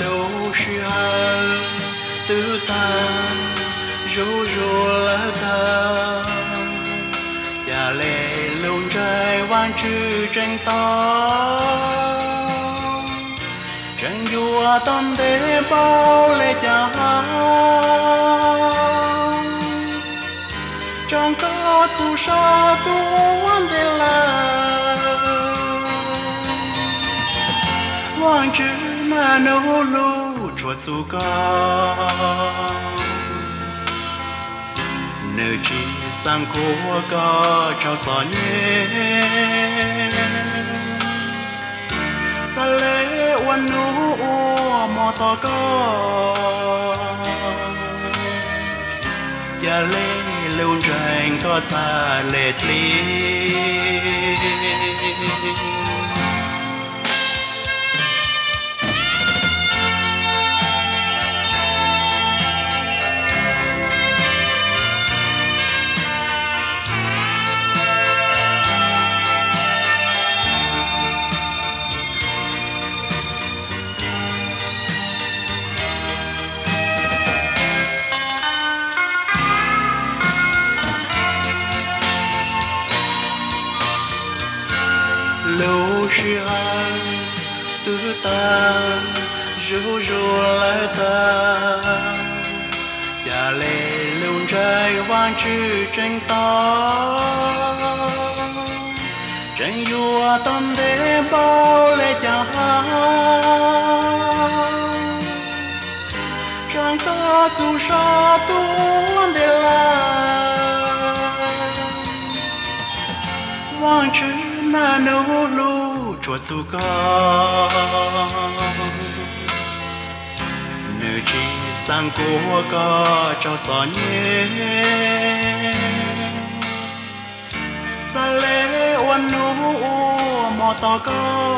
l'ocean tứ tan rô rô lá ta chả lẽ lâu trai vang trừ tranh ta chẳng dùa tan để bao lệ chả trong ta dù sa tu an để là vang trừ na nấu lu chuột su con nơi chỉ sang cố có trao gió nhé xa lễ oan nú mò to có gia lễ lưu tranh có xa lệ lý fuira tout un jour jour le ta cha lê luôn trời vang chữ tranh to tranh vua tâm thế bao lệ cha chẳng ta dù sa tuôn để lại vang chữ na nô luôn Chúa Giêsu con Nữ chi sang của có cho gió nhé Sa lễ oan nô mò to có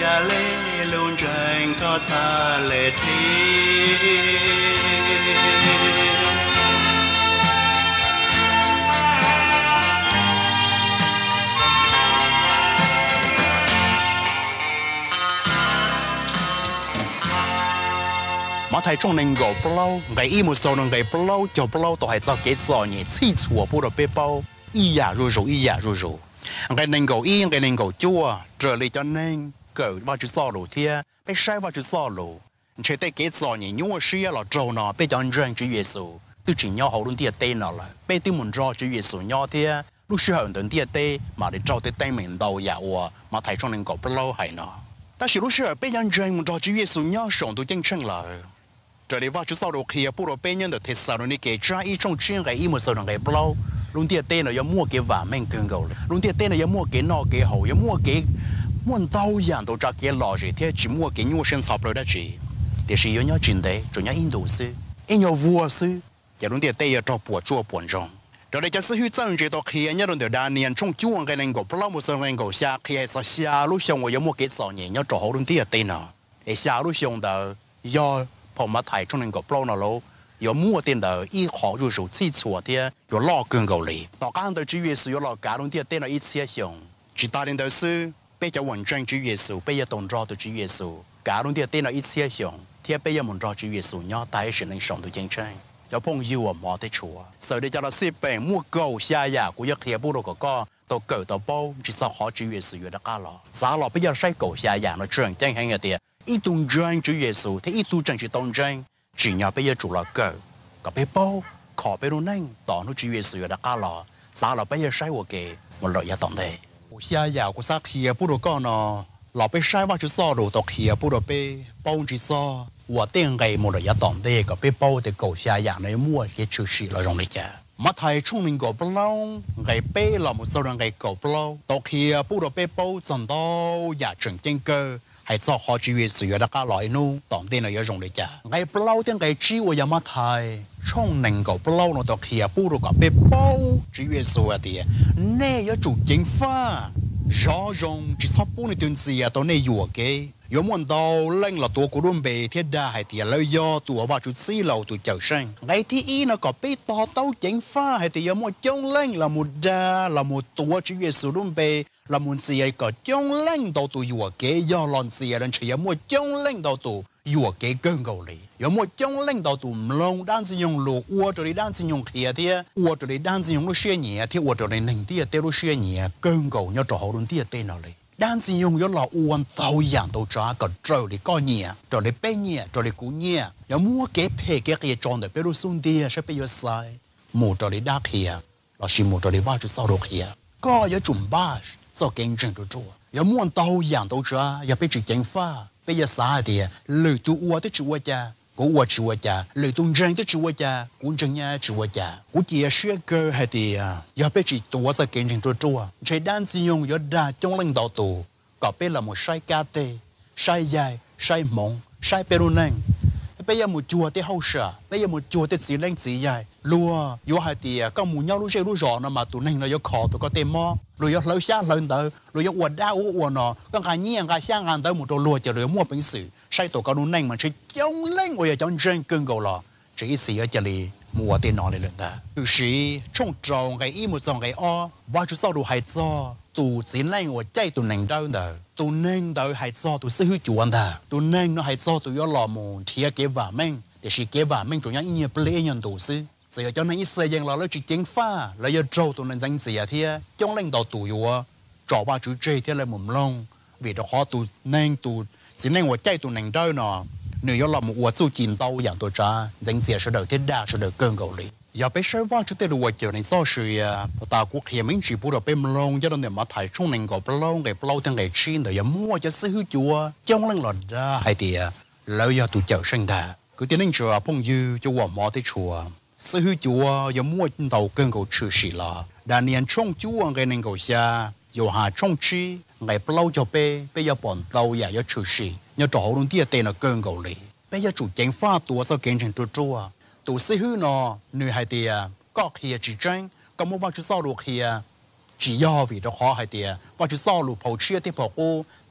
ya lễ luôn tranh có xa lễ thiên mà thấy trong nên gò bao lâu cái y một số nên cái bao lâu cho bao lâu tôi hay cho cái cho nhỉ chỉ chùa bộ được bê bao y giả rồi rồi y giả rồi rồi cái nên gò y cái nên gò chua trở lại cho nên cỡ vào chú sò lù thia bé sai vào chú sò lù chỉ để cái cho nhỉ nhua xí là trâu nó bé cho anh chú giê xu tôi chỉ nhau hậu luôn thia tên nó là bé tôi muốn cho chú giê xu nhau thia lúc xưa hậu đến thia tê mà để trâu tê tay mình đầu giả dạ ủa mà thấy trong nên gò bao lâu hay nó 但是，如果是被人认为着职业素养上都竞争了。trở đi chú sau đầu kia bù đồ bên nhân được thế sao nó kể cha y trong chuyên cái y một sau ngày bao luôn tiệt tên nó mua cái vả mình thường gầu luôn tiệt tên nó mua cái nọ cái hậu mua cái muốn tàu dạng tổ trạc cái lò gì thế chỉ mua cái nhu sinh sập rồi đó chị thì chỉ nhớ chuyện đấy rồi nhớ Indo sư Indo vua sư giờ luôn tiệt tên cho bùa chua buồn trong đó đây cho sư hữu chân chỉ tổ kia nhớ luôn tiệt đa niên trong chuông cái nền gỗ bao một sau nền gỗ xa kia sao xa lúc xong rồi mua cái sọ nhẹ nhớ trộn luôn tiệt tên nào ấy xa lúc xong đó do họ mà thầy trong nền cổ bao nào lâu có mua tiền đồ, ít học rồi rồi chỉ số thì có lo gần gầu lì nó các hàng đầu chủ yếu là có lo cả đồng thì tiền là ít xe dùng chỉ đa đến đó là bây giờ vận chuyển chủ yếu số bây giờ đồng rõ chủ yếu số cả đồng tiền tiền là ít xe dùng thì bây giờ mình rõ chủ yếu số nhỏ tại sự nên sống được chân chân có phong yêu mà mọi thế chùa sau đây cho là xếp bèn mua cầu xa nhà của giấc thiệp bộ đồ của con đồ cử đồ bao chỉ sau họ chủ yếu sự yếu đã cả lo giá lo bây giờ xây cầu xa nhà nó trường chân hay cái tiền 一当真就耶稣，他一度真是当真，只要被要做了狗，个被包靠被路人，当然就耶稣有的阿拉，啥了不要晒我给，我老也懂得。有些药个撒起，不如讲呢，老被晒哇就烧到到起，不如被包起烧，我顶个么了也懂得，个被包的狗下伢内么些出事了容易讲。mà thầy chung mình có bao lâu ngày bé là một số ngày có bao lâu đó khi à, bù đồ bê bao chẳng đó giả chuẩn chân cơ hay cho họ chỉ biết sử dụng đặc loại nu tổng tiền là yếu dùng lịch trả ngày bao lâu tiếng ngày chỉ của nhà dạ mà thầy chung mình có lâu nó đó khi à, bù đồ có bê bao chỉ biết sử dụng thì à, nè yếu chủ chính pha rõ ràng chỉ sắp bốn tuần gì ở tao này vừa cái yo muốn đâu lên là tua của đun bề thiết đa hay thì lâu do tua vào chút xí lầu tụi chở sang ngay thi y nó có bị to tấu chén pha hay thì yo muốn trông lên là một da, là một tua chỉ về sự đun bề là muốn si ấy có trông lên đầu tụi vừa cái do lon gì à nên chỉ yo muốn trông lên đầu tụi 有给更高的，要么将领导都唔弄，但是用路，我这里但是用铁的，我这里但是用了些年，铁我这里能地得了些年，更高要找好人地得哪里？但是用要老安造样都抓个这里过年，这里拜年，这里过年，要么给配给给装的，比如兄弟是比如塞，冇这里打铁，老是冇这里挖出烧肉铁，个要准备，做跟正都做，要么造样都抓，要被去研发。bây giờ xã thì à, lời tu ua tới chùa cha của ua chùa cha lời tu dân tới chùa cha của dân nhà chùa cha của chị sẽ cơ hay thì giờ bây chỉ tu sa kiến trình chúa chúa chạy đang sử dụng giờ đa trong lãnh đạo tu có bây là một sai cá tê sai dài sai mộng sai peru năng ไปยามุจัวที่เฮาเชไปยามุจัวที่สีเล้งสีใหญ่รัวยัวหายเตียก็มูเงารู้เชรู้จอนมาตุนึงเรายกขอตัวก็เต็มมอรู้ยกเล่าช้าเล่นเตอร์รู้ยกอวดได้อู้อวดนอก็การเงี้ยการช้างงานเตอร์มุตัวรัวจะเหลือมั่วเป็นสื่อใช้ตัวก็รู้นึงมันใช้เจ้าเล้งอวยจังเจงเกินเกาหลอใช้เสียจะลีมัวเต็มนอเลยเล่นเตอร์คือสีช่องจองไก่อีมุจองไงอ้อว่าชุดสรุปให้จอตู่สีเล้งอวดใจตัวหนึ่งเตอร์ tu nên đợi hay cho tu sẽ hữu chủ anh ta tu nên nó hay cho tu yo lò mù thì kế vả mình để chỉ kế vả mình chủ nhân ý nghĩa ple nhân tu sư giờ cho nên xây dựng là lấy chỉ chính pha là giờ trâu tu nên danh gì à thì trong lãnh đạo tu yo trò ba chú chơi thì là mồm lông vì đó họ tu nên tu chỉ nên 我 chạy tu nên đợi nó nếu yo lò mù 我做金刀养多渣，人些是得天大是得更够力。giờ bây giờ vang chút tới đồ chơi này sao sự à ta cũng khi mình chỉ bút ở bên mông giờ đó mà thấy chung này gọi mông cái lâu thằng cái chín rồi giờ mua cho sư hữu chùa trong lần lần ra hay thì à, lâu giờ tụi chợ sinh đà cứ tiến đến chùa phong dư cho quả mò tới chùa sư hữu chùa giờ mua tàu cơn cầu chữ sĩ là đàn niên trong chùa cái này gọi xa giờ hà trong chi ngày lâu cho bê bây giờ bọn tàu giờ giờ chữ sĩ nhớ trò luôn tia tên là cơn cầu lì bây giờ chủ chánh pha tua sao kiến thành tua chùa tu sĩ hư nó nữ hai tia có kia chỉ có muốn bao chú sao luộc kia chỉ do vì đó khó hai tia bao chú sao luộc phổ chia tiếp phổ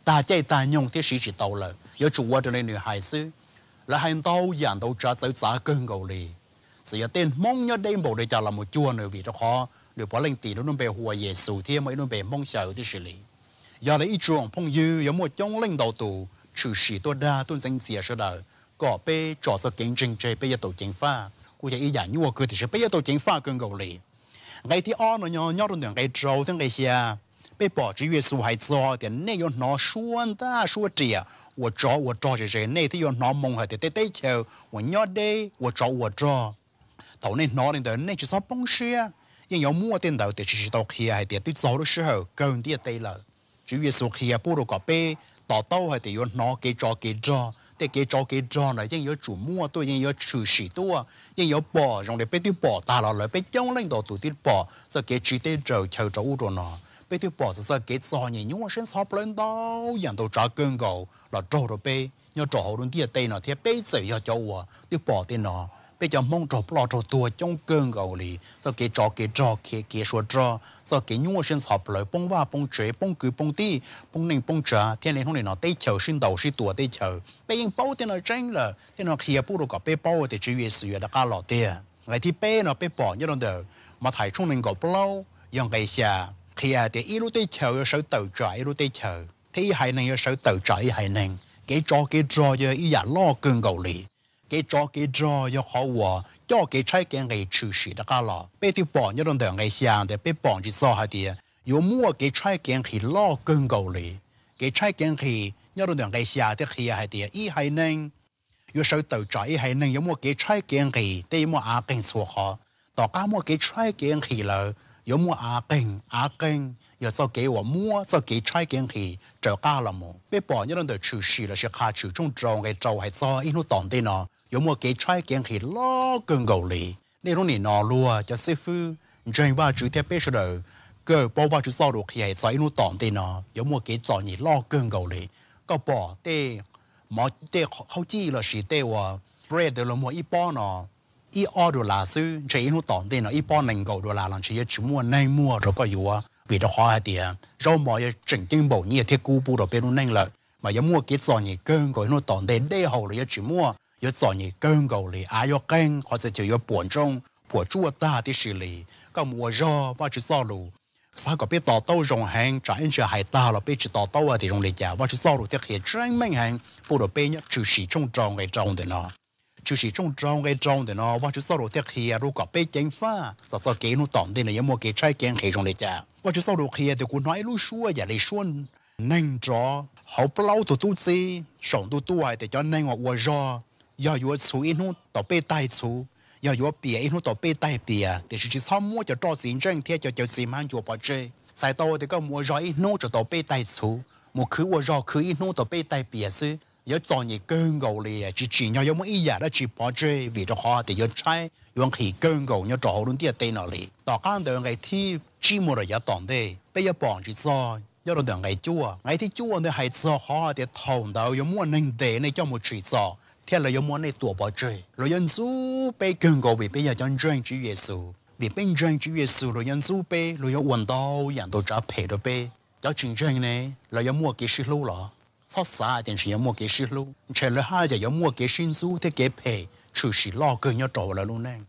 ta chạy ta nhung thiết sĩ chỉ tàu lợ yếu chủ trên nữ hai sư là hai tàu dàn tàu trả giáo giá cơn gầu lì sự tên mong nhớ đêm bộ để trả là một chua nữa vì đó khó được bỏ lên tỷ nó nó về hùa về sù thiên mấy nó mong chờ thì xử lý giờ đấy ít phong dư có một trong lãnh đầu tù trừ sĩ tôi đa tôi danh xìa sơ đời có bé trò sợ kiến trình chơi bé tổ chính pha cụ thể ý dạng như cứ thì bé tổ chính pha cần gầu ngày thì on nó nhỏ nhỏ rồi ngày trâu thì ngày xia bé bỏ chỉ về số hai số thì nay yo nó xuân ta xuân trẻ 我找我找这些，那天要拿梦还得得得求，我要得我找我找，头那拿的那就是本事啊，因要摸点到的就是到去还得对早的时候更点对了，只要说去不如个背，到到还得要拿给找给找。để cái cho cái cho này nhưng yếu chủ mua tôi nhưng yếu chủ sĩ tôi nhưng yếu bỏ trong để biết tiêu bỏ ta là lại biết giống lên đồ tụi tiêu bỏ giờ cái chỉ để chờ chờ cho u rồi nó biết tiêu bỏ cái cho nhỉ nhưng mà sinh sắp lên đó nhận đồ trả cơn gầu là cho rồi bé nhớ cho hậu luôn tiêu tây thì bé sợ cho cho u tiêu bỏ tiền bây giờ mong trộn bỏ trộn tua trong cơn gầu lì sau cái cho cái cho cái cái số cho sau cái nhung sinh học lời bông va bông chế bông cứ bông ti bông nền bông trà thiên nhiên không nên nó tây chờ sinh đầu sinh tua tây chờ bây giờ bao tiền nó tranh là thế nó kia bù đồ cả bê bao thì chỉ vì sự đã cả lọ tiền lại thì bê nó bê bỏ như đó đời mà thầy trung nền gặp bao dòng cái xà kia à thì ít lúc tây chờ sợ tự trái ít lúc tây chờ thì hai này sợ tự trái hai này cái cho cái cho giờ ý giả lo cơn gầu lì cái cho cái cho yo khó wa cho cái trái cái ngày chủ sĩ đó cả lo bé thì bỏ những đồng đường ngày sáng để bé bỏ chỉ so hai đi, yo mua cái trái cái khi lo cơn cầu lì cái trái cái khi những đồng đường ngày sáng thì khi hai đi, ý hay nên yo sau tàu trái hay nên yo mua cái trái cái khi để mua à kinh số khó tao cá mua cái trái cái khi là yo mua à kinh à kinh yo sau cái yo mua sau cái trái cái khi trở cá là mua bé bỏ những đồng đường chủ sĩ là sẽ khá chủ trung trọng cái trâu hay so ít nó tòn tên nó 有么给拆建起老更够力，那种你拿路啊，就师傅真话主天背出来，个包话就扫路起，所以路挡的呢，有么给找你老更够力，个包的毛的好记了是的哇，bread 了么一包呢，一二多拉丝，这一路挡的呢，一包能够多拉两只，只么内么这个有啊，为了花一点，肉毛也整天无你也贴姑布了，别弄弄了，嘛有么给找你更够，一路挡的内好了也只么。要做你更高哩，啊要更或者就要本中本主大的事哩，咁我热我只走路，啥个别到到容行，咱就还大了，别只到到啊的容里家，我只走路的很真明行，不如别人就是中装嘅装的呢。就是中装嘅裝的咯，我就收到啲嘢，如果俾警方就就幾努當啲咧，有冇幾差勁係種嚟啫？我就收到嘢，就講一路說呀，你說能咗好不嬲到都知，上到都係就叫能我我咗。ยาอยู่สูอินุต่อเปตายสูยาอยู่เปียอินุต่อเปตายเปียแต่ชีชิตซ้อมมัวจะต่อสินเจังเทียจะเจอสีมันอยู่ปอเจใส่ตัวเด็กก็มัวรออินุจะต่อไปต้ชูมัวคือว่ารอคืออินุต่อเปตายเปียซื้อยาจอนี่เกิงเกาเลยจีจีเนาะยังไม่อียาได้จีปอเจวิ่งจะคอแต่ยังใช้ยังขี่เกิงเกาเนาะจ่อรุ่นเดียเต็นอะไรต่อการเดินไอที่จีมัวระยะต่อนเดไปยาปองจีซอยยาเราเดินไอจั่วไอที่จั่วเนี่ยให้ซอคอแต่ท้องเดาอย่างมัวนึ่งเดในเจ้ามัวจีซอ聽落有冇呢段話出？雷用數倍經過未必要尊重主耶稣，為憑尊主耶稣雷用數倍，雷用温度人都着配到倍。要尊重呢，我有冇幾時攞？炒散定時有冇幾時攞？你睇你下就有冇幾時攞？睇幾倍？就是老跟人做啦，老靚。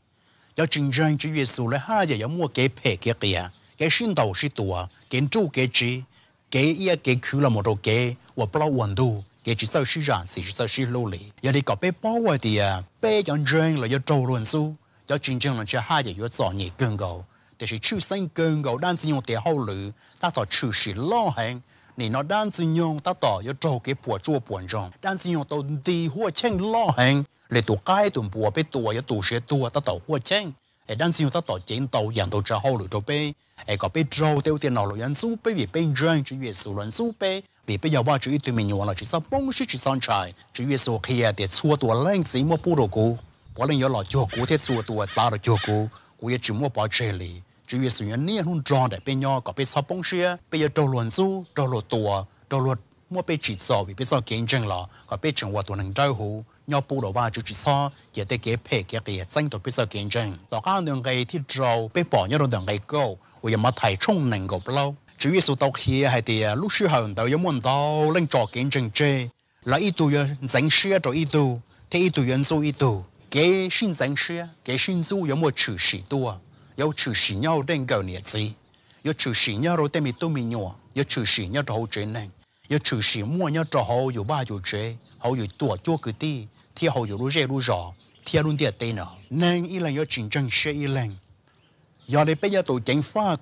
要尊重主耶穌，你下就有冇幾倍嘅嘢？嘅深度是多，建築嘅主，嘅一嘅區冇得嘅，我不老温度。cái chỉ sau sinh ra thì chỉ sau sinh lâu lì, giờ đi có bé bao vậy thì à, bé chẳng riêng là giờ trâu luôn su, giờ chính chính là chỉ hai giờ giờ chọn nhị cơn gầu, thì chỉ chữ sinh cơn gầu đang sử dụng tiền hậu lử, ta tỏ chữ sự lo hàng, 你那单子用他到要做给博做本中，单子用到地或钱老行，你多改顿博被多要多些多，他到或钱。ai đang xin ta tỏ chiến tàu dạng tàu trà hậu lụi tàu bê ai có bê trâu tiền nào lụi ăn su vì bê răng chữ việt su luận vì bây giờ ba chữ tụi mình nhỏ là chữ sao bông chữ sao trái chữ kia để xua tua lên xí mua bù đồ cũ lên là chùa cũ thế xua tua sao được chùa cũ cũ giờ chữ mua bỏ chê lì chữ việt su nhớ để bê có bê sao bây giờ trâu luận su trâu lụi tua trâu lụi mua bê chỉ so vì bê so kiến chân lò có bê chân hoạt tuần hàng trâu hú nhau bù đồ ba chú chỉ so giờ tới kế phê kế kế chân tổ bê so kiến chân đó các đường gây thì trâu bê bỏ nhau đường gây câu vì mà thầy chung nành gộp lâu chủ yếu số tàu kia hay thì lúc sư hậu đầu giống muốn tàu lên trò kiến chân chê là ít yên dành sư cho ít tu thế ít tu yên số ít tu Kế sinh dành sư kế sinh du giống một chữ sĩ tu có chữ sĩ nhau đến cầu nhiệt gì có chữ sĩ nhau rồi tên mình tu mình nhỏ có chữ sĩ nhau rồi hỗ trợ 要处事莫要做好有吧有罪，好有多做个地，天好有路热路绕，天路跌地呢。nên ý là yêu chính trần sẽ ý lên, giờ đây bây giờ tổ chính pha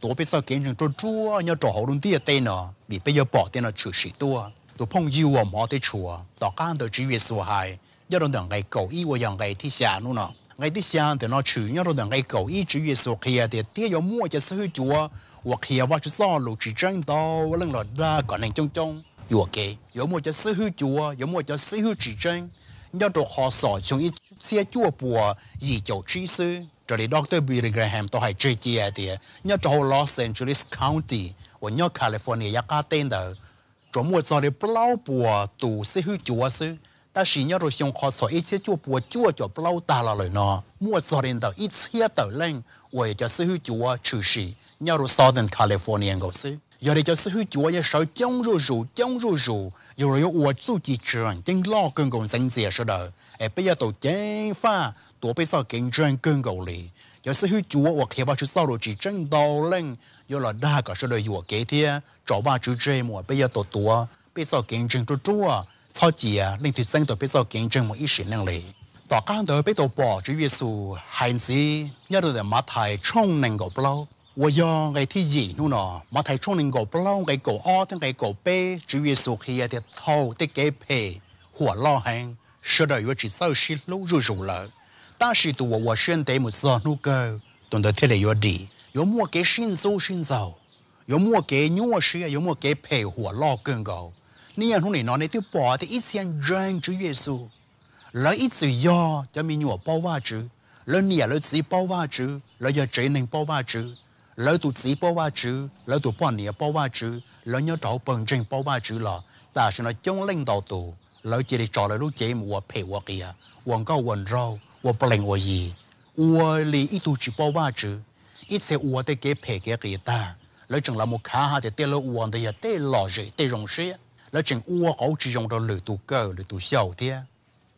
tổ bây giờ kiến trần cho chúa nhau trò hậu luôn tiệt tê nọ, vì bây giờ bỏ tiền là chủ sĩ tua, tổ phong yêu ở mỏ tới chùa, tổ can chỉ việc sửa hại, do đó đừng ngày cầu ý và dòng ngày luôn nọ ngay đi sang thì nó chữ nhớ rồi ngay cầu ý chữ về số kia thì tiếc có mua cho sư chúa hoặc kia vào chú sao lục chỉ trang đó lần lọt ra còn nên trong trong dù ok có mua cho sư chúa có mua cho sư chỉ chân, nhớ đồ họ sọ trong ít xe chúa bùa gì chầu trí sư rồi thì Dr. Billy Graham tôi hay chơi chia thì nhớ đồ Los Angeles County và nhớ California ya cá đó rồi mua cho đi bao bùa tù sư chúa sư 但是呢，就想看所以这就不就就不老大了了呢。莫早点到一切到人，我也就是去做啊，出事，你要 Southern California 公司，有的就是去做一手江入入江入入，有的有我自己人，跟老公公生解释的，哎，不要到电话，多别少跟人跟狗哩。有时候主我开发出少路只正道人，有了大个是的有给的，找吧就这么不要多多，别少跟人多多。超级啊，令到生徒比较竞争冇一时能力。大家都比较薄，主要是限时，一度就马太冲能够不捞。我用嘅啲嘢นู่嗱，馬睇沖連個不嬲嘅個屙，聽嘅個杯，主要屬於一啲頭的嘅皮，火老行，說到要至少是老入入了。但是對我我選題目上那個，懂得睇嚟要啲，有冇嘅新手新手，有冇嘅弱勢，有冇嘅皮火老更高。你人红里呢，你就把的一线人主耶稣，来一直要叫民我包瓦住，来你也来自己包瓦住，来要谁能包瓦住，来都自己包瓦住，来都帮你包瓦住，来要找本正包瓦住了，但是呢，将领导都来这里找来都节目我陪我给呀，我搞我绕，我不领我意，我里一度只包瓦住，一切我得给陪给给他，来整了木看哈的，得了我的也得老实，得容实呀。你整屋口只用到嚟到胶嚟到烧啲，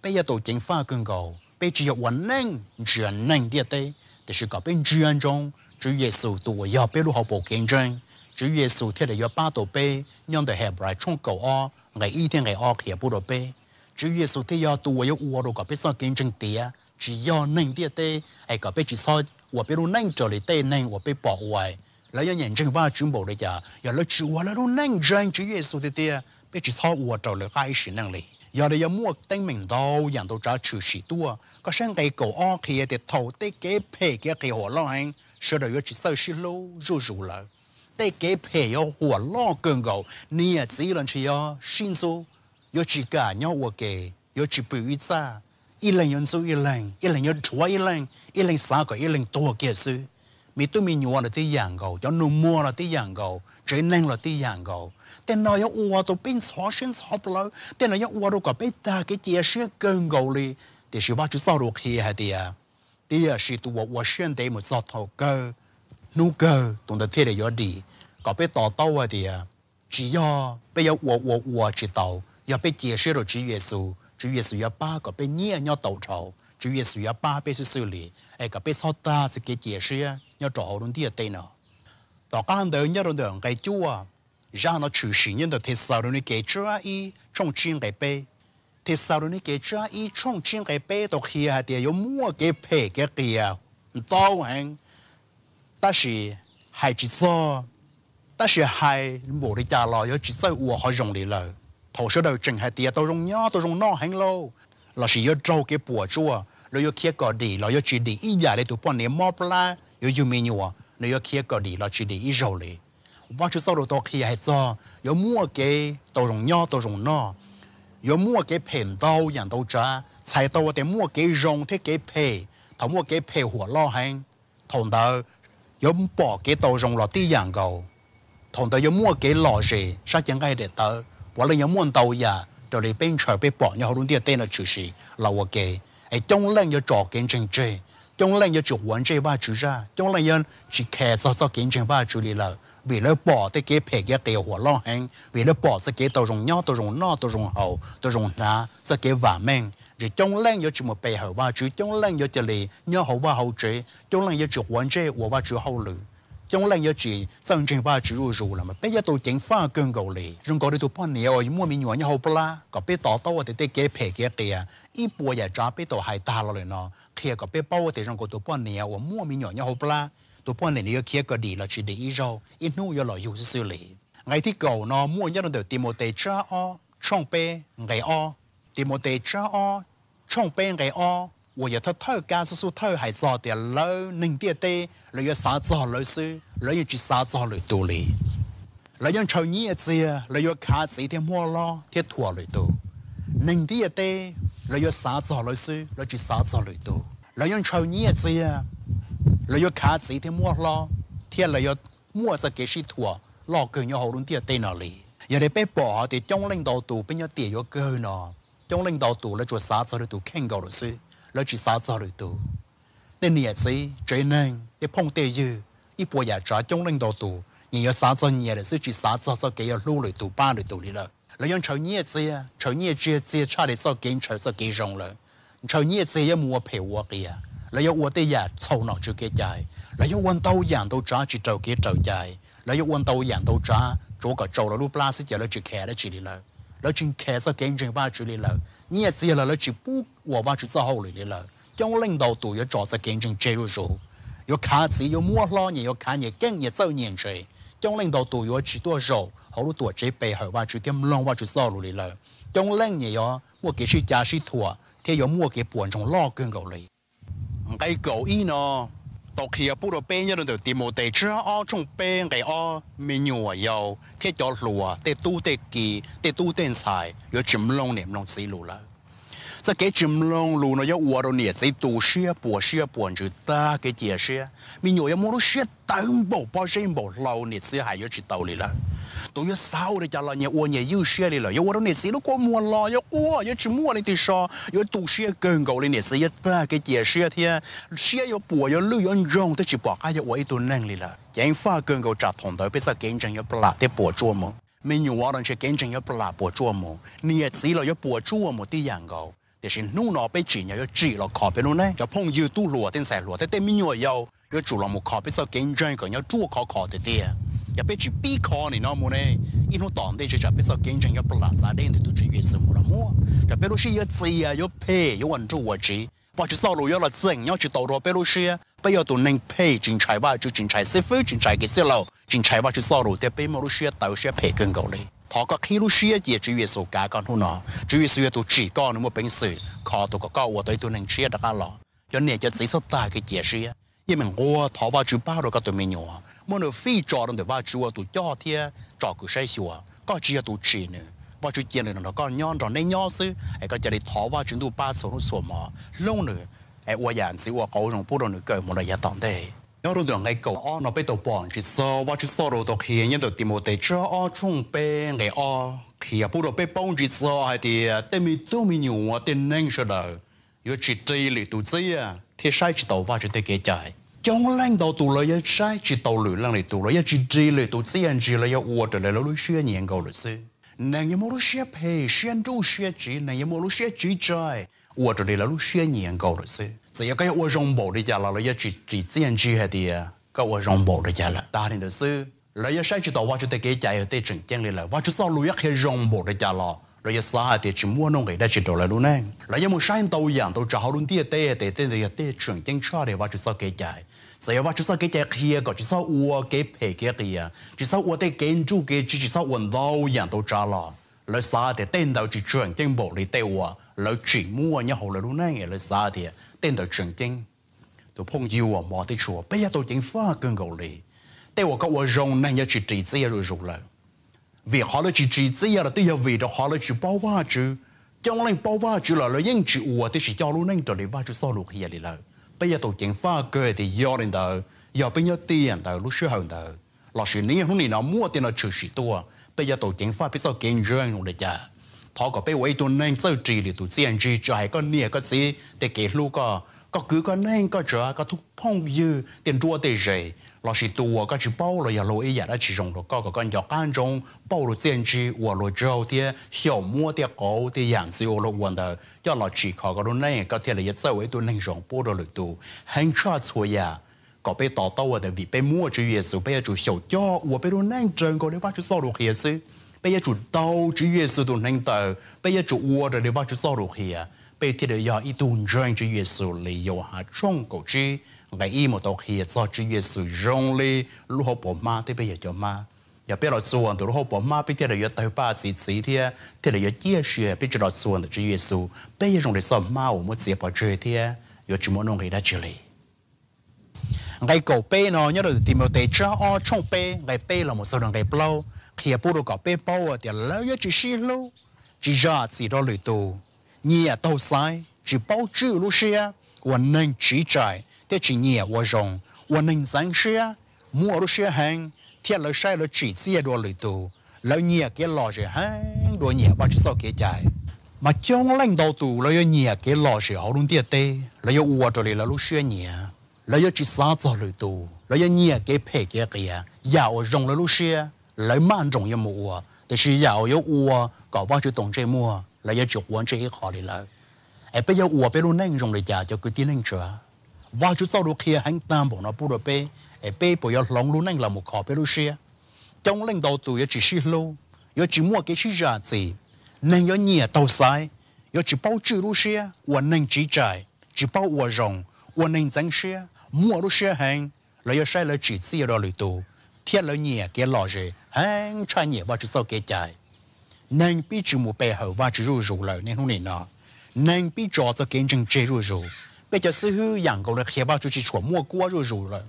俾一道整翻干净，俾猪肉匀拧，仲有拧啲一啲。但是嗰边煮紧中，煮耶稣都话又俾炉下煲干净，煮耶稣睇嚟要摆到杯，酿到系唔系创旧啊？我依天系屋下煲到杯，煮耶稣睇嚟都话要乌下炉，佢俾上干净啲啊！只要拧啲一啲，喺嗰边煮熟，我俾炉拧咗嚟，啲拧我俾爆坏。你一人整翻全部嚟架，又攞住我嗰炉拧住煮耶稣啲嘢。别只操我找了爱是能力。有的要摸灯明道，人都找出许多，个身给狗二开的头，得给配给给我老人，说的要去收拾路入入了，得给配要我老更高，你也只能去要迅速，要去干要我给，要去不一扎，一人要做一人，一人要做一人，一人三个一人多给数。mi tu mi nhua là tí giảng gầu cho nụ mua là tí giảng gầu chế năng là tí giảng gầu tên nói yếu ua tu pin xó xin xó bờ lỡ tên nói yếu ua đâu có bê ta cái chia sẻ cơn gầu li thì sự ba chú sao được khi hả tìa tìa sự tu ua xuyên tế một sao thầu cơ nụ cơ tụng ta thế để gió đi có bê tỏ tàu hả tìa chỉ do bây giờ ua ua ua chỉ tàu giờ bê chia sẻ rồi chỉ giê xu 主耶穌要把個被你要鬥吵，主耶穌要把被是 xử 理，哎個被掃打是給解釋，要找好人啲對呢。到剛到一輪兩個主啊，讓那處事人的提掃人的解主啊，伊從真個被，提掃人的解主啊，伊從真個被到起下啲有摸嘅皮嘅嘅啊，當然，但是係只做，但是係無力家來有只做我好容易了。thầu số đầu chừng hai tia tôi rung nhó tôi rung no hành lâu là chỉ yêu trâu cái bùa chua rồi yêu kia cờ đi là yêu chỉ đi ý giả để tụi bọn này mò pla yêu yêu mi nhua nó yêu kia cờ đi là chỉ đi ý râu lì và chú sau đó tôi khi hay cho yêu mua cái tôi rung nhó tôi rung no yêu mua cái phèn tàu dạng tàu cha chạy tàu để mua cái rong thế cái phè thầu mua cái phè หัว lo hành thầu đó yêu bỏ cái tàu rong là tí dạng cầu thầu đó yêu mua cái lò gì sao chẳng ai để tàu 我哋有冇人到呀？就你邊場被綁有好多啲啲人處事留我嘅，誒中領要做見證者，中領要做穩者把處事，中領要去開實實見證把處理啦。vì nó bỏ tới cái phê cái tiêu hóa lo vì nó bỏ sẽ cái tàu rồng nhau tàu rồng no tàu rồng hậu tàu rồng đá sẽ cái vả men rồi trong lên giờ chỉ một bề hậu và chú trong lên giờ chỉ lì nhau hậu và hậu chế trong lên giờ chỉ quan chế và chú hậu lử chúng lần nhớ chỉ trong trình ba chủ ru ru lắm bây giờ tôi chính pha cơn gầu lì rung gầu đi tôi bao nhiêu rồi mua mình nhỏ nhau bơ la có biết tao tao thì tôi kế phe kế tiền ít bùa giờ trả biết tao hay ta rồi nó kia có biết bao thì rung gầu tôi bao nhiêu rồi mua mình nhỏ nhau bơ la tôi này nhiêu kia có đi là chỉ để ý rồi ít nu giờ là dùng xử lý ngày thì gầu nó mua nhau được tìm một tệ cha o trong pe ngày o tìm một tệ cha o trong pe ngày o 我要他套，干叔说套还咋的？老宁滴一滴，你要啥子好老师？你要学啥子学来多嘞？你要抽烟的子呀？你要看字的摸了贴土来多？宁滴一滴，你要啥子学老师？你要学啥子学来多？你要抽烟的子呀？你要看字的摸了贴，你要摸啥格式土？老狗要好容易在袋里？哩。要来被包的中领导土，不要掉药狗呢。中领导土了做啥子都看够了噻。了，就啥子都多。你伢子最难，你碰到有，一步一步抓中领导多。你要啥子伢子，就啥子都给要捞来都办来都里了。你要找伢子呀，找伢子也差哩少，给找少给用了。你找伢子也无话赔我个呀。你要我爹伢头脑就给坏，你要豌豆秧豆抓就抓给抓坏，你要豌豆秧豆抓，做个做了都不拉，死叫了就开来就里了。要从开始跟进挖掘的人，你也只有了去不挖掘只好路的人，叫我领导都要扎实跟进介着，要看事要摸老年，要看你跟你走年纪，叫我领导都要去多少，好多多这背后挖出点乱挖出少路的人，叫老年我给谁家是拖，他要摸给半中老根够力，该够因呢？到去啊，不如边一路就地冇地，只啊从边嘅啊面牛啊有，贴咗路啊，得都得记，得都得晒，有全部弄你弄死路啦。这给金龙路呢要我都捏，谁多些薄些薄就大给解些，明有要么都些单薄薄些薄老捏些还要去道理了，都要少的家老捏我捏有些的了，要我都捏谁都过么了，要我要去么的地上，要多些更高的捏谁要大给解些天，些要薄要绿要软的去薄，还要我一顿能力了，研发更高扎同的，别说竞争要不拉的薄做么。mình nhiều lần sẽ kinh doanh ở bà bỏ chua mù, nhiều chỉ là ở bỏ chua mù tí dạng gầu. 就是努脑被钱又要治了靠边路呢，要碰有多落点晒落，但但没有要要做了么靠边少竞争个，要做靠靠的的，要被去避靠你那么呢，因为当地就是被少竞争要不拉萨的，都是越什么了么，这边路是要资啊，要配，要稳住我值，把去少路要了挣，要去到罗边路是，不要都能配，进财吧就进财，社会进财给些路，进财吧去少路，但被马路是要到是要配更高嘞。họ có khi lúc xưa gì chỉ việc số con hôn nó chỉ việc tụ chỉ con nó một bên sự khó tụ có cao của tới tụ nên chia được lọ cho nên cho sĩ số ta cái chia xưa nhưng mình qua thọ vào chú bao rồi các tụi mình nhỏ mỗi người phi trò đồng vào chú tụ cho thia trò cứ say sủa có chia tụ chỉ nữa vào chú chia nữa nó có nhon rồi nên nhon sư hay có chỉ thọ vào chúng tụ ba số nó mà lâu nữa ai qua dạng sĩ qua cầu trong bút rồi nữa cười một đời giả tổng nó rung đường ngày cầu o nó bị tàu bọn chỉ so và chỉ so rồi tàu kia nhớ được tìm một tay cho o chung bê ngày o kia bù đồ bê bông chỉ so hay thì à, tên mi tu mi nhiều à, tên nên sợ đời yếu chỉ tây lì tu tây à thì sai chỉ tàu và chỉ tay kia chạy trong lãnh đầu tụ lấy à, sai chỉ tàu lửa lăng lì tụ lấy chỉ tây lì tu tây anh chỉ lấy uo trở lại lối xưa nhẹn cầu lối xưa nàng yếm lối xưa phe xuyên du xuyên chỉ nàng yếm lối xưa chỉ chạy uo trở lại lối xưa nhẹn cầu lối xưa 所以个我用布的家了，也只只坚持下的，个我用布的家了，大点的是，了也甚至到我就得给家有得整点的了，我就少路也可以用布的家了。rồi xa hạt thì chỉ mua nông cái đó chỉ đồ là luôn này là như một sáng tàu yàng tàu chảo luôn tiệt tê tê tê tê tê trường để vào chú sao cái chạy sau vào chú sao cái chạy kia có chú sao uo cái phe kia kia chú sao uo tê kiến chú cái chú chú sao uẩn đâu yàng tàu chảo là là xa thì tên tàu chỉ trường chân bộ đi tê uo chỉ mua nhau hồ là luôn này là xa thì tên đồ trường kinh tôi phong yêu ở mọi tới chùa bây giờ tôi chính phá cơn gầu lì tại tôi có ở rồng này nhớ chỉ trị dây rồi rồi là vì họ là chỉ trị dây là tôi giờ vì đó họ là chỉ bao vả chứ trong lần bao vả chứ là là những chỉ uổng tôi chỉ cho luôn nên tôi lấy vả chứ lục lúc kia là bây giờ tôi chính phá cơ thì do đến đó do bây giờ tiền đó lúc xưa hơn đó là sự này hôm nay nó mua tiền nó chửi tôi bây giờ tôi chính phá biết sao kinh doanh rồi đấy chả พอก็ไปวัวไอ้ตัวนั่งเสื้อจีหรือตัวเซียนจีใจก็เนี่ยก็ซื้อแต่เกตลูกก็ก็คือก็นั่งก็เจอก็ทุกห้องเยือเตียนรั่วเตียนเจ๋ยเราชิตรัวก็จับเราอย่าลืมไอ้ยันได้ชิ้นลงก็จะกันย้อนจังจับเราเซียนจีวัวเราเจ้าเดียบเสียวมั่วเดียบอู่เดียบยันซิโอเราวางเดือยเราจีค่ะก็รู้นั่งก็เท่าไรเสื้อไอ้ตัวนั่งจังปวดเราเลยตัวหันข้าศวยก็ไปต่อตัวเดี๋ยวไปมั่วจี้เสร็จไปไอ้จู่เสียวเจ้าวัวไปรู้นั่งจังก็เรียกว่าชุดสรุปเรื่องซื้อ bây giờ chủ đau chữ yêu sư tụng hành tờ bây giờ chủ ua rồi để bắt chủ sau được hiền bây thì để giờ ít tụng rong chữ yêu sư lì yêu hà trung cầu chi ngày ít một tàu hiền sau chữ yêu sư rong lì lúc họ bỏ ma thì bây giờ cho ma giờ bây giờ xuân từ lúc họ bỏ ma bây thì để giờ tới ba sĩ sĩ thì thì để giờ chia sẻ bây giờ xuân từ chữ yêu sư bây giờ trong để sau ma ôm một sĩ bỏ chơi thì giờ chỉ muốn nông người đã chơi lì ngày cầu bê nó nhớ được tìm một tế cho o trong bê ngày bê là một số đường ngày lâu khi bộ đồ có bê bao thì lỡ nhất chỉ xí lô chỉ ra chỉ đó lười tù nhẹ tàu sai chỉ bao chữ lô xia và nên chỉ trải thế chỉ nhẹ và rộng và nên sáng xia mua lô xia hàng thế lỡ sai lỡ chỉ xia đó lười tù lỡ nhẹ cái lò xe hàng đồ nhẹ bao chữ sao kia chạy mà trong lãnh đầu tù lỡ nhẹ cái lò xe hậu luôn tiệt tê lỡ uo rồi lỡ lô xia nhẹ lỡ chỉ sáng cho lười tù lỡ nhẹ cái phe cái kia giàu rộng lỡ lô lấy mang trồng như mùa thì chỉ giàu yếu ua có bao nhiêu tổng chế mua là yếu chịu chế khó đi lại ai bây giờ ua bây luôn nên trồng để trả cho cứ tiến lên chưa và chú sau đó khi hắn tam bọn nó bù được bê ai bây giờ lòng luôn nên là một khó bây luôn xe trong lãnh đạo tụi chỉ xí lâu yếu chỉ mua cái xí giả gì nên yếu nhẹ tàu sai yếu chỉ bao chữ luôn xe ua nên chỉ trải chỉ bao ua rồng ua nên danh xe mua luôn xe hàng là yếu là chỉ xí ở đó lười เทียบเราเหนี่ยเกี่าเลอจีฮังชายเหนี่ยว่าจะสกจใจนั่งปีจมูกไปหาว่าจะรู้รู้เลยในห้องนี้เนาะนั่งปีจอเกินจึงเจรู้รู้ไปจะซื้อหือย่างก็เลยเขียนว่าจะจีชวนมั่วกลัวรู้รู้เลย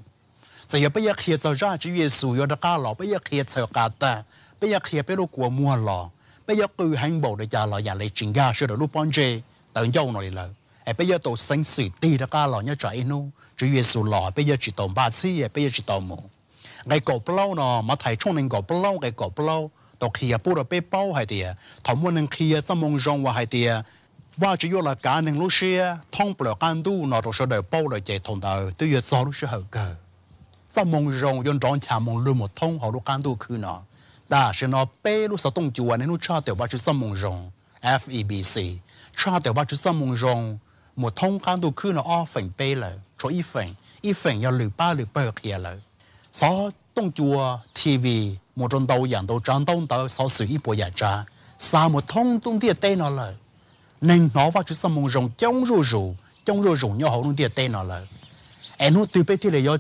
จะอย่าไปอยากเขียนสารจะเยซูยอดก้าหล่อไปอยากเขียนจะอร์กาตาไปอยากเขียนไปรู้กัวมั่วหล่อไปยกือหังบอกใจจาล่อย่างไรจริงก็ช่วยรูปปอนเจ แต่เจ้าหน่อยเลยไปยกตัวสังสืตีแด้วก็หล่อเนี่ยใจนู้จะเยซูหล่อไปยกจิตตอมบาซี่ไปยกจิตตอมมู ngày cổ bao nó mà thấy chung nên cổ bao ngày cổ bao đọc kia bù rồi bê bao hay tiề thằng muốn nên kia sao mong rong và hay tiề và chỉ yêu là cả nên lúc xưa thông bờ can du nó rồi sau đời bao rồi chạy thằng đời tôi yêu sao lúc xưa hậu cơ sao mong rong yon tròn chả mong luôn một thông họ lúc can du khứ nó ta sẽ nó bê lúc sao tung chùa nên lúc cha tiểu ba chú sao mong rong FEBC cha tiểu ba chú sao mong rong một thông can du khứ nó off Phèn bê lại cho ít Phèn, ít Phèn, yêu lười ba lười bờ kia lại sau đông chùa TV một trong đầu dạng đầu trang đông đầu sau sự ít bộ giải trả sao một thông tung tiệt tên nó lời nên nó vào chút sa mong rồng chống rù rù chống rù rù nhau hậu nung tiệt tên nó lời em nó từ bên thế là do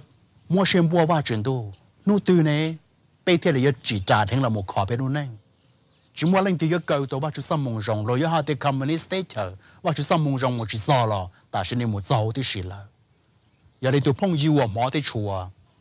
mua xem bua vào chuyện tu nó từ này bên thế là do chỉ trả thành là một khó bên nó này chúng mua lên thì do cầu tổ vào chút sa mong rồng rồi do hai cái communist state chờ vào chút sa mong rồng một chỉ sao lo ta sẽ nên một giàu thì xí là giờ đây tôi phong yêu mà mỏ thì chùa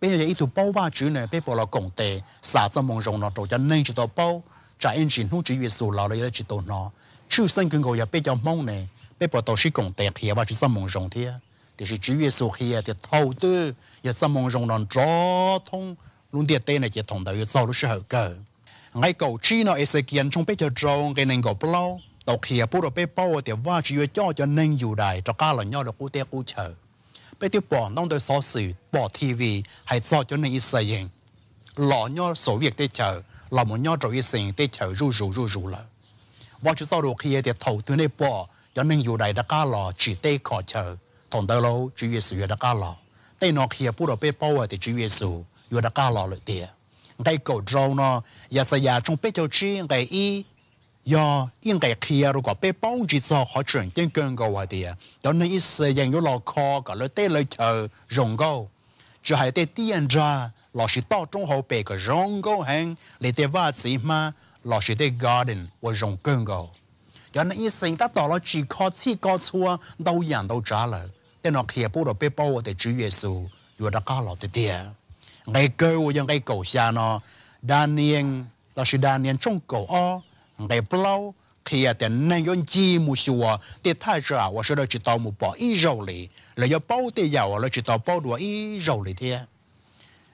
bây giờ ít tụ bao ba chữ này bây bỏ là công tệ xả ra mong rồng nó trổ cho nên chỉ tụ bao trả anh chỉ hút chữ việt sù là lấy chỉ tụ nó chữ sinh cưng gọi là bây giờ mong này bây bỏ tàu sĩ công tệ thì ba chữ ra mong rồng thì thì chỉ chữ việt sù khi thì thâu tư giờ ra mong rồng nó tró thông luôn địa tê này chỉ thông đầu sau lúc sau cơ ngay cầu chi nó sẽ kiện trong bây giờ trâu cái nên gọi bao tàu kia bút rồi bây bao thì ba chữ cho cho nên dù đại cho cả là nhau được cú tê cú chờ ปที่ปอนต้องโดยซอสื่อปอทีวีให้ซอจนในอิสเองหล่อย่อโซเวียตได้เจอเราหมันย่อโจอิสเองได้เจอรูรูรูรูละว่าจะซรรปเคียเดียวถูตัวในปอย้อนหนึ่งอยู่ใดดักก้าหล่อจีเต้ขอเจอถอนเตลจีเวสุอยู่ดักก้าหล่อเต้นอเคียผู้เราเป็นป่าวแต่จีเวสูอยู่ดักก้าหล่อเลยเตียไดโกดรอนอยาสยาจงเป็ดเจ้าชี้ไงอี要應該佢啊，如果被報紙做好轉點講過話啲啊，有你一時人要落課，個你對嚟頭用過，就係對啲人家老師到中後被個用過行，你對話子嘛，老師對 garden 會用講過，有你一時得到了只靠自個錯，到人到渣啦，但係佢不到被報我哋主耶穌，要得加落啲啲，我講我用我講下咯，當年老師當年中國哦。不老，克呀！这南洋鸡母烧，这汤啊，我说了这汤母饱，一肉类，那要包的料我了这汤包多，伊肉类的。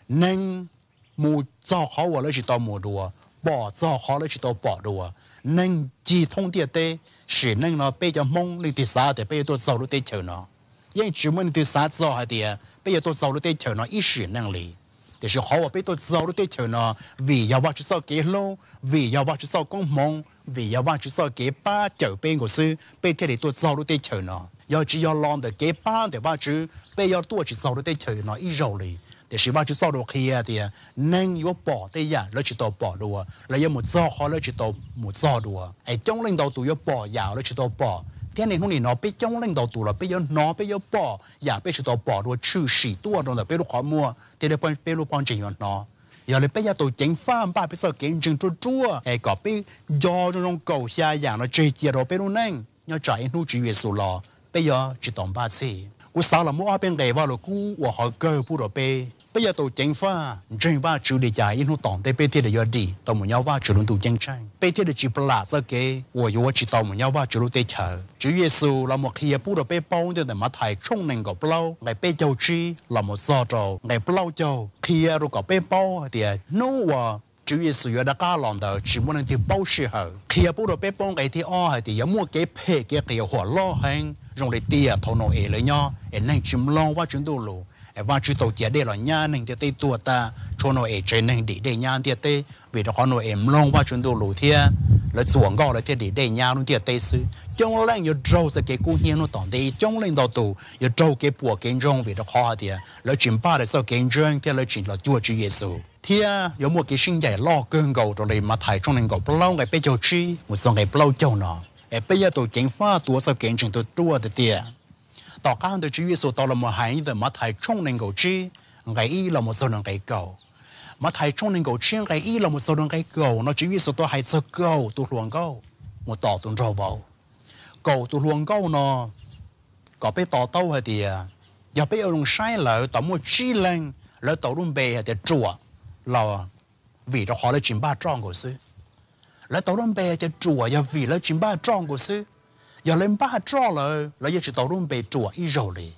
恁母烧烤哇，来这汤母多，包烧烤来这汤包多，恁鸡汤底啊，底是恁咯，比较猛，来这啥的，比较多走路的潮咯，因专门的这啥子啊的，比较多走路的潮呢，一是能力。để cho họ biết tôi giàu được thế nào vì giàu vào chú sau kế lâu vì giàu vào sau công mong vì giàu vào sau kế ba trở bên của sư bên thế để tôi giàu được thế nào giờ chỉ giờ lòng để kế ba để vào chú bây giờ tôi chỉ giàu được thế nào ít rồi đi để chỉ vào sau được kia à, thì à, nên yếu bỏ thế giờ lấy chỉ tôi bỏ đùa lấy một giàu họ lấy chỉ tôi một giàu đùa trong lãnh đạo tôi yếu bỏ giàu lấy chỉ tôi bỏ 天天通里孬，别将领导多了，别要孬，别要包，也别是到包罗出事多了了，别罗花木，天天帮别罗帮这样孬。要你别要到警方把别说警政做做，哎个别要这种搞下样了，直接到别罗弄，要找人弄住耶稣了，别要去当把事。我少了么阿边爱话了，我好搞不了别。bây giờ tổ chính pha chính pha chủ đề giải in hút tổng tế bê thiết để do đi tổng một nhau va chủ luôn tổ chính chăng, bê thiết để chỉ bà là sao kê của yếu chỉ tổng một nhau va chủ luôn tế chờ chủ yếu sư là một khi bù đồ bê bao nhiêu để mà thầy trong nền gọp lâu ngày bê châu chi là một do trầu ngày bao châu khi rồi gọp bê bao thì nó là chủ yếu sự yếu đã cả lòng đầu chỉ muốn nên thì bao sự hở khi bù đồ bê bao ngày thì o thì yếu mua cái phê cái cái hòa lo hơn rồi để tiền thô nô ế lấy nhau ế nên chìm lo qua chúng tôi luôn và vâng, chú tàu tiệt đây là nhà nên tiệt tây tua ta cho nó ở trên nên để đây nhà tiệt tây vì đó có nó em long và vâng, chúng tôi lù thiệt là xuống gò là tiệt để đây nhà luôn tiệt tây sư trong lên yo trâu sẽ cái cung nhiên nó tỏng đây trong lên đầu tù yo trâu cái bùa kiến trong vì đó khó tiệt là chuyện ba là sao kiến trong tiệt là chuyện là chúa chúa giêsu thì có một cái sinh dạy lo cơn gầu rồi mà thải trong nền gầu lâu ngày bây giờ chi một số ngày lâu châu nó bây giờ tôi chỉnh pha tua sau kiến trung tôi tua tiệt ต่อการโดยชีวิตสุดต่อละมหายเดมาไทยช่องหนึ่งกูจีไงอีละมส่วนไงเก่ามาไทยช่องหนึ่งกูจีไงอีละมส่วนไงเก่าเนาะชีวิตสุดต่อให้สเก่าตัวหลวงเก่ามาต่อตัวเราเบาเก่าตัวหลวงเก่าเนาะก็ไปต่อเต้าเดียอย่าไปเอาลงใช้เลยต่อมัวจีแรงแล้วต่อรุ่มเบยเดียจั่วเราวีเราขอเลยจิมบ้าจ้องกูซื้อแล้วต่อรุ่มเบยจะจั่วอย่าวีแล้วจิมบ้าจ้องกูซื้อ giờ lên ba trò rồi, là giờ chỉ tàu luôn bề chùa ít rồi đi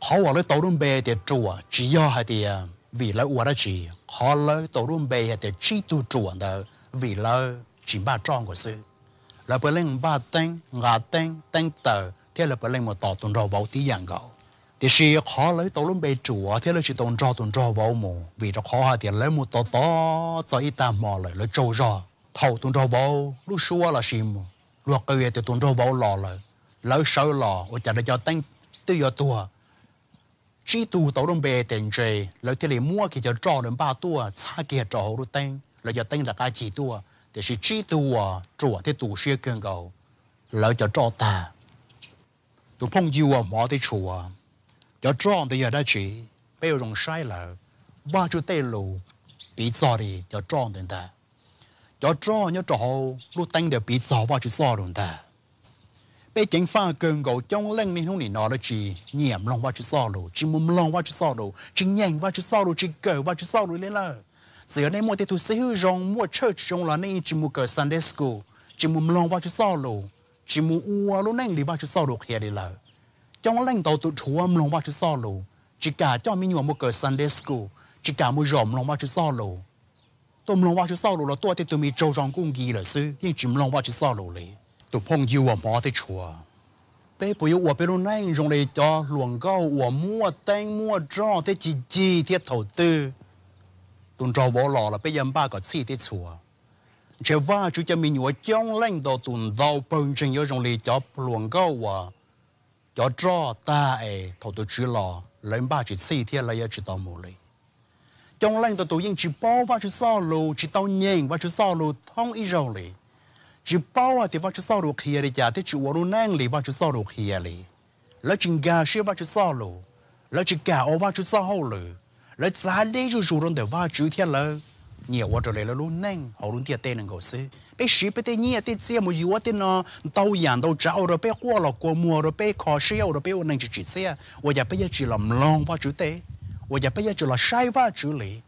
họ vào lấy tàu luôn bề thì chùa chỉ do hai thì vì là uổng đó chỉ họ lấy tàu luôn bề hay thì à, chỉ tu chùa đó vì là chỉ ba trò của sư. là bởi lên ba tên ngà tên tên tờ thế là bởi lên một tàu tuần rồi vào tí dạng gạo thì khi khó lấy tàu luôn bề chùa thế là chỉ tuần trò tuần trò vào mù vì đó khó hai thì lấy một tàu to cho ít ta mò lại lấy trâu rò thầu tuần trò vào lúc xưa là xìm luật cái việc thì tuần rồi vào lò rồi lấy sâu lò ở chả để cho tăng tư giờ tua chỉ tu tàu đông bề tiền trời lấy thế này mua thì cho trò đến ba tua xa kia trò hậu tăng lấy cho tăng là cái chỉ tua thì chỉ chỉ tu à thì tu sĩ cần cầu lấy cho trò ta tu phong yêu à mỏ thì chùa cho trò thì giờ đã chỉ bây giờ dùng sai là ba chú tây lù bị sorry cho trò đến ta จะจ้อเนี่ยจ้อรู้ตั้งเดี๋ยวปีสอว่าจะสอรุนเถอไปจังฟ้าเกิงกูจ้องเล่นในห้องนี่นอนล้จีเงียบลองว่าจะสอรุจีมุมลองว่าจะสอรุจีเงียบว่าจะสอรุจีเกิดว่าจะสอรุเลยล่ะเสือในมือเตตุเสือจงมือเชิดจงหลานนีนจีมุกเกิดซันเดย์สกูจีมุมลองว่าจะสอรุจีมุอัวรู้แน่งลีว่าจะสอรุเฮียเลยล่ะจ้องเล่งตัวตุ่มชัวมลองว่าจะสอรุจีกาจ้องมีหนวดมุกเกิดซันเดย์สกูจีกามือหย่อมลองว่าจะสอรุ都唔能话去扫路了，多得对面招商攻击了，是因专门能话去扫路嘞，都碰见我妈的车。白皮油话白龙奶用哩，叫乱搞，我摸等摸抓得几几，剃头剃。等着我老了，白人爸个死的错。这话就才咪我将来领导顿本身有种哩叫乱搞，我叫装大，头都吃了，人爸只死的来也知道冇嘞。trong lành tụ tụ yên chỉ bao và chú sau lù chỉ tao nhìn và chú sau lù thông ý rồi lì chỉ bao à thì và chú sau lù kia lì chả thì chú vào luôn nang lì và chú sau lù kia lì lỡ chừng gà xí và chú sau lù lỡ chừng gà ô và chú sau hậu lù lỡ giá đi chú chú rồi để và chú thiên lỡ nhiều quá rồi lỡ lù nang hậu lù thiên tên ngang xí bé xí bé tên nhẹ tên xe mà yếu tên nó tàu yàn tàu chảo rồi bé qua là qua mùa rồi bé khó xí rồi bé ôn năng chỉ chỉ xe và giờ chỉ làm long và chú tên 我也不要就了晒娃处理。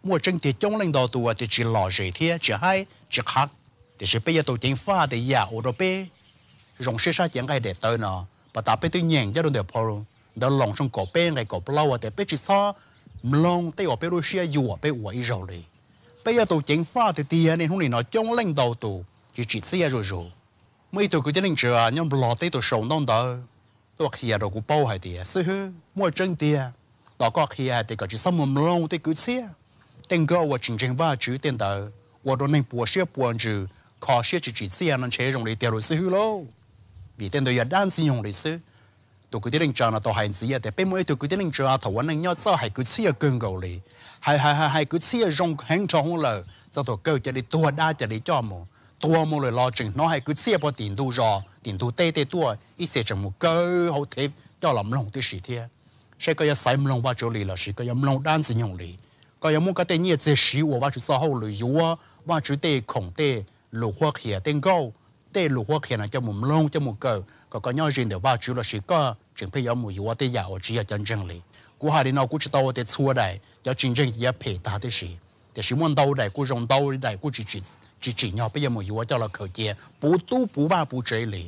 我整天中领导ตัวที่จะหล่อเสียที่จะให้จะคักแต่จะไปตัวจริงฟ้าแต่ยาอุดไปรงเสียชาจังไงเด็ดตัวเนาะปะตาไปตัวเงี่ยงจะโดนเดือดพอรู้เดี๋ยวหลงชงกบเป็นไงกบเล่าแต่ไปจิซ้อมลงเตอไปรูเซียอยู่ไปอวดอีเราเลยไปยาตัวจริงฟ้าแต่เตียในหุ่นนี่เนาะจง领导ตัวจะจิตเสียจู่จู่ไม่ตัวกูจะเล่นเจอยอมหล่อเตตัวส่งน้องเด้อตัวเขียดกูเป้าให้เตียซื้อมั่วจังเตีย đó có khi à thì có chỉ xong mồm lâu thì cứ chia tên gọi và chính chính ba chữ tên tờ và đó nên bùa xe bùa chữ khó xe chỉ chỉ xe nó chế dùng để tiêu rồi sư lâu vì tên tôi đang sử dụng để sư tôi cứ tiếng chờ là tôi hành gì à thì bên mỗi tôi cứ tiếng chờ thầu anh nhau sao hay cứ chia cơn gầu đi hay hay hay hay cứ chia dùng hàng trong là cho tôi cơ cho đi tua đa chỉ để cho mồ, tua mồ lời lo chừng nó hay cứ xếp vào tiền tu rò tiền tu tê tê tua ít sẽ chẳng một cơ hậu thế cho làm lòng tư sĩ thiệt sẽ có sai mông và chỗ lì là sẽ có mông đan sử dụng lì có những cái tên nhiệt sẽ sử và chú sau hậu lì yếu và chú tê khổng tê lù hoa khía tên gâu tê lù hoa khía là cho mông lông cho mông cờ có cái nhau riêng để và chú là sẽ có chuyện phải mông yếu tê giàu chỉ là chân chân lì cú hà đi nào cú chỉ tàu tê xua đại cho chân chân yếu phe ta tê sĩ tê sĩ mông tàu đại cú rong tàu đại cú chỉ chỉ chỉ chỉ nhau bây giờ mông yếu cho là khởi chế bù tu bù ba bù chế lì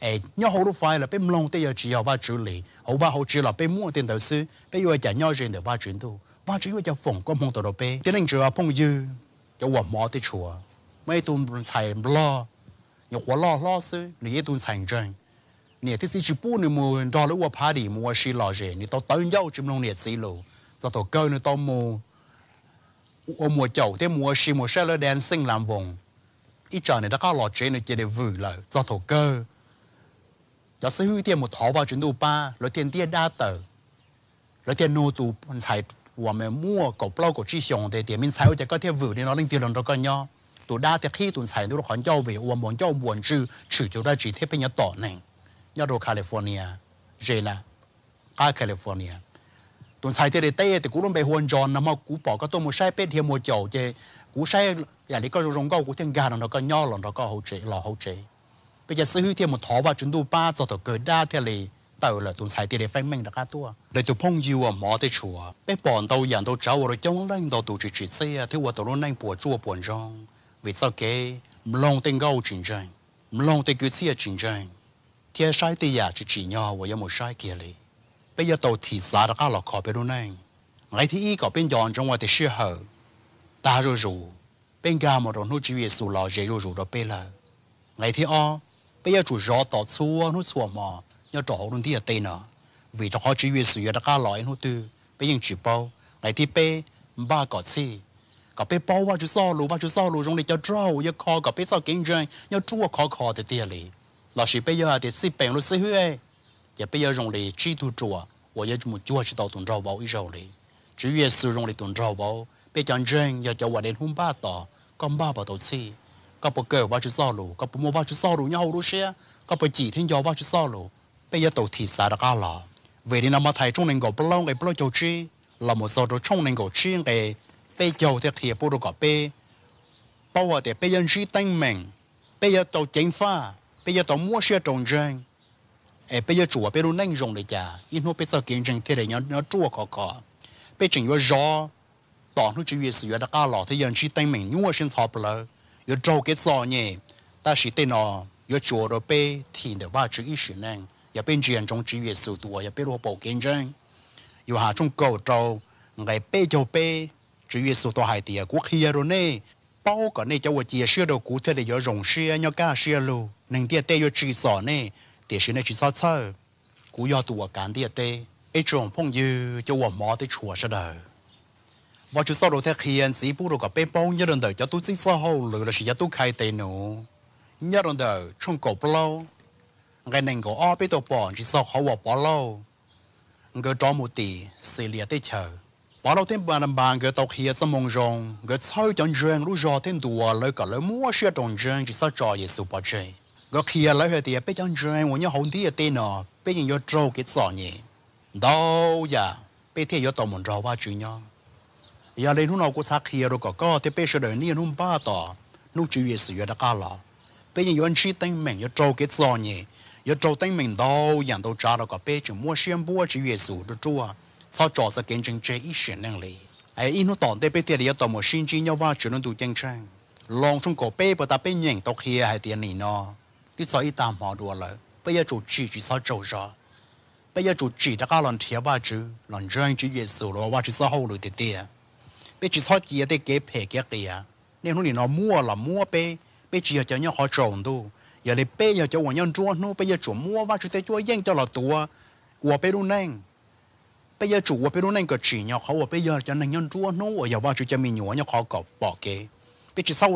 誒一好多快啦，俾唔弄啲嘢煮又話煮嚟，好話好煮啦，俾摸點頭書，俾要就 nhau 轉頭話轉到，話煮要就放個夢到到俾，只能做下朋友，有話冇啲錯，咩都唔齊唔咯，有話咯咯書，你一段成長，你啲事煮煲你冇，到你話怕你冇事落嘅，你到等休轉弄你死路，就到夠你到冇，我冇做啲冇事冇事咧，人生難忘，一陣你得交落錢你只係回來，就到夠。要是有点木头吧，准都把了点点大头，了点弄都才我们摸狗不老狗只想的点面才有这个点味的，那零点两多个呢，都大的黑都才都很要味，我们要闻住，吃就在只贴边要倒呢，要到 California，热呢，啊 California，都才的对的，古龙被混转，那么古宝个都没晒被天没脚的，古晒呀，你个容高古天干了那个鸟了那个好吃，老好吃。bây giờ sư hữu thiên một thó vào chúng tôi ba cho thở cỡ đa thế lì tao là tụi sai tiền để phanh mình ra cá tua để tụi phong yêu ở mỏ tới chùa bé bọn tàu dàn tàu cháu rồi chống lên tàu tụi chỉ chỉ xe thế qua luôn nó nhanh bùa chua buồn rong vì sao kế mlong tên gấu chính tranh mlong tên cứ xe chính tranh thiên sai tiền chỉ chỉ nhau và một sai kia lì bây giờ tàu thì xa đã cá lọ khó bên đâu nhanh ngày thứ ý có bên dọn trong ngoài thì sư hở ta rồi rủ bên gà một đồ nô chỉ về sù lò dễ rồi rủ đó bây là ngày thứ o 不要做热到处，热错嘛，要找好弄地要对呢。为做好，主要是要得家老人好多，不要吃 a 爱得白，巴够吃，够白包我就烧炉，我就烧炉，用的叫灶，要烤，够白烧碱砖，要煮啊烤烤在地里。老是白要得是平路时候也不要用来煮土住啊，我也就么煮还是到东朝包一手嘞。主要是用来东朝包，白讲砖要叫我泥红包到，刚爸爸都吃。có bộ cờ vào chú sao lù có bộ mua vào chú sao lù nhau lù xe có bộ chỉ thiên gió vào chú sao lù bây giờ tổ thị xã đã cả lò về đến năm thầy trung nền gò bao lâu ngày bao lâu chi là một số đồ trung nền gò chi ngày bây giờ thì khi bộ đồ gò bê bao giờ để bây giờ chỉ tinh mình, bây giờ tổ chính pha bây giờ tổ mua xe trồng rừng ai bây giờ chủ bây giờ nâng rồng để trả ít nữa bây giờ kiến rừng thì để nhớ nhớ chua có có bây giờ chỉ có gió tỏ nó chỉ việc sự đã cả lò thì giờ chỉ tăng mạnh nhưng mà sinh sập rồi 有做给作业，但是对呢，有做了被听的话，注意些呢，也被严重制约受多，也被罗保健证，有下种高招，爱被就被制约受多还的，过去也罗呢，包个呢就我解释到古特的有融些，有干些路，能点对有制造呢，但是呢制造错，古要多干点对，一种朋友就我妈的错是的。và chú sau đồ theo khiên sĩ bù đồ gặp bê bông nhất lần đời cho tôi chính sau hậu lửa là sĩ cho tôi khai tê nụ nhất lần đời trong cổ bó lâu ngày nay cổ o bê tàu bỏ chỉ sau hậu bỏ bó lâu ngờ trò một tỷ xì lìa tê chờ bỏ lâu thêm bàn bàn người tàu khiên sâm mông rong người sau chọn rừng lũ giờ thêm đùa lời cả lời mua xe trồng rừng chỉ sau cho giê xu bỏ chơi người khiên lời hơi tiền bê chọn rừng của nhớ hồng tía tê nọ bê nhìn vô trâu kết sọ nhỉ đâu dạ bê thế vô tàu mòn rò qua chú nhau ya lên hun có sắc hiền rồi có thế bây giờ đời này hun ba tỏ nu chịu việc đã cả là bây giờ yon chi tinh mình yo trâu cái giò nhỉ yo trâu tinh mình đâu yàn đâu trả đâu có bây giờ mua xiêm bua chịu việc sự chúa sao trò sẽ kiến chứng chế ý chuyển năng lý ai inu tỏn thế bây giờ yo tỏ một sinh chi nhau vào chuyện nó tụ chân lòng trong cổ bây bữa ta bây nhện tóc hiền hay tiền này nó thì sao ít tam họ đùa bây giờ chủ chỉ sao trâu rồi bây giờ chủ chỉ đã cả lần thiệp ba chứ lần răng chỉ rồi ba chứ sao hậu rồi tiệt tiệt 被炒鸡得给配给的呀，你说你拿木啊啦呗，被只要叫人下床都，要你背要叫万人抓呢，被要捉木啊就在这样叫了土啊，我背了能，被要捉我背了能个钱呀，好我背要叫人万人抓呢，要往就叫米牛人考考包给，被炒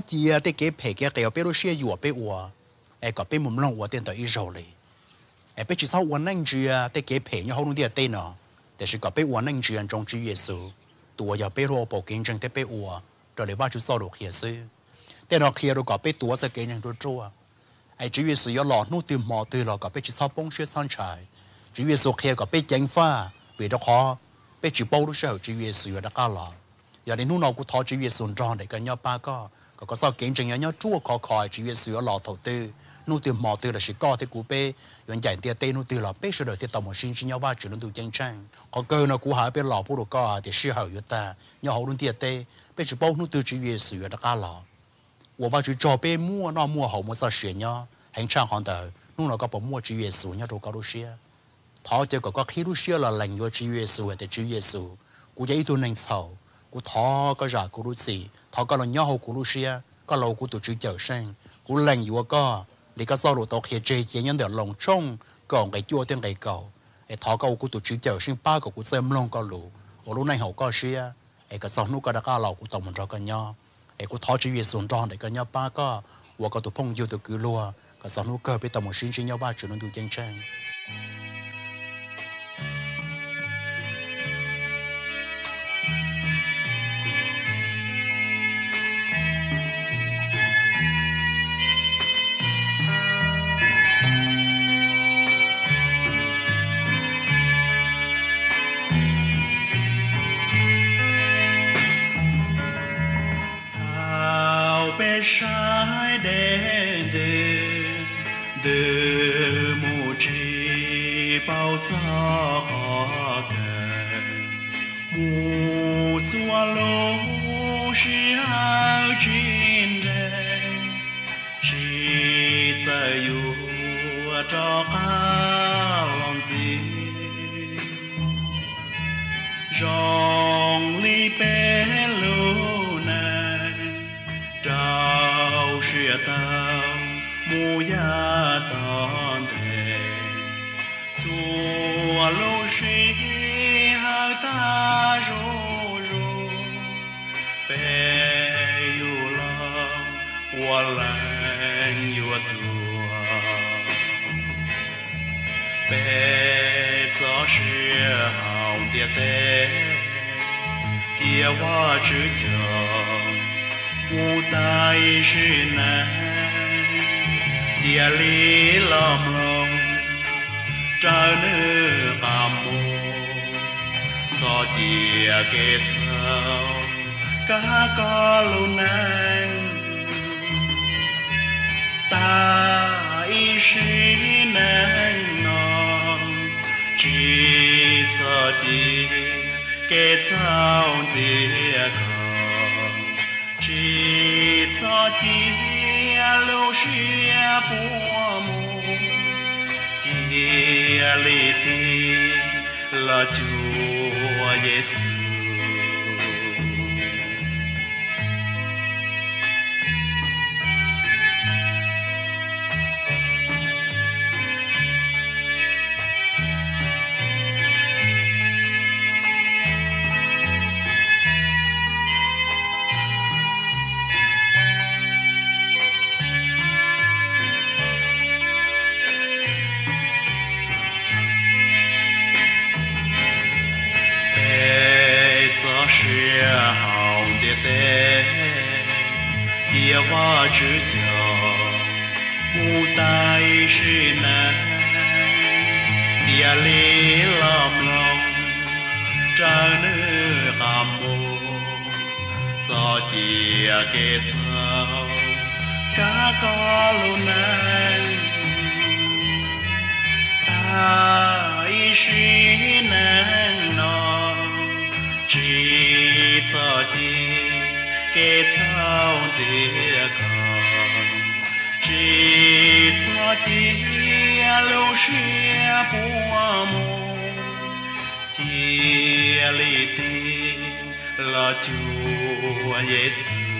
鸡的给配给的要别了些油啊背我。诶，嗰邊门唔我点到一易潮诶，别譬如我寒冷住啊，得幾便宜好暖啲嘅天咯。但是嗰邊寒冷住人種住熱死，住又俾羅布堅城嘅俾烏，就嚟話住扫到 hea 死。但係我 hea 到嗰邊住啊，就堅城灼灼。誒住熱死要落暖天帽，天落嗰邊住燥風雪酸柴，住熱死 hea 到嗰邊驚花，為到可，俾住保暖衫，住熱死要得冷。然後呢，暖古套住熱死暖涼，大要八個。có có sao kiến trình nhớ chua khó khỏi chỉ biết sửa lò thầu tư nô từ mò từ là chỉ có thế cú bê yon chạy tia tê nô từ là bê sửa đời tia tàu một sinh sinh nhau va chuyển từ chân trang cơ nó cú hải bê lò phụ đồ co thì sư hậu yếu ta nhau hậu luôn tia tê bê chỉ bao nô từ chỉ biết sửa đặc ca lò 我把就照被摸那摸好，没啥事呢，很正常的。弄了个把摸只耶稣，人家都搞到些。他这个个开路些了，人家只耶稣的只耶稣，估计一都能操。cú thọ có giả cú rút xì thọ có là nhau hồ cú rút xia có lâu cú tổ chức chở sang cú lành yếu có để có sau đồ tộc hiện chế chế nhân được lòng trong còn cái chua tiếng cái cầu để thọ cầu cú tổ chức chở sang ba cầu cú xem long có lù ở lúc này hậu có xia để có sau nút có đã có lâu cú tổng mình cho cái nhau để cú thọ chỉ việc xuống tròn để cái nhau ba có và có tổ phong yêu tổ cứ lùa có sau nút cơ bị tổng một sinh sinh nhau ba chuyện nó tu chân trang de de de mu chi bao sa ge mu zua lo shi ao jin de chi zai yu zhao ka long zi zhong li bei 乌等待，来，坐落儿大柔树，白又白，我来又多。白时候的白。叠瓦之条，乌鸦是难。chia lì lòm lòng trở nữ bà mù so chia kê sao cá có lâu nàng ta y sĩ nàng non chỉ cho chỉ kết sao chia còn chỉ cho chia lo chia bùa mù chia lì là chúa chia lưu chia bùa mù chia lì là chúa giêsu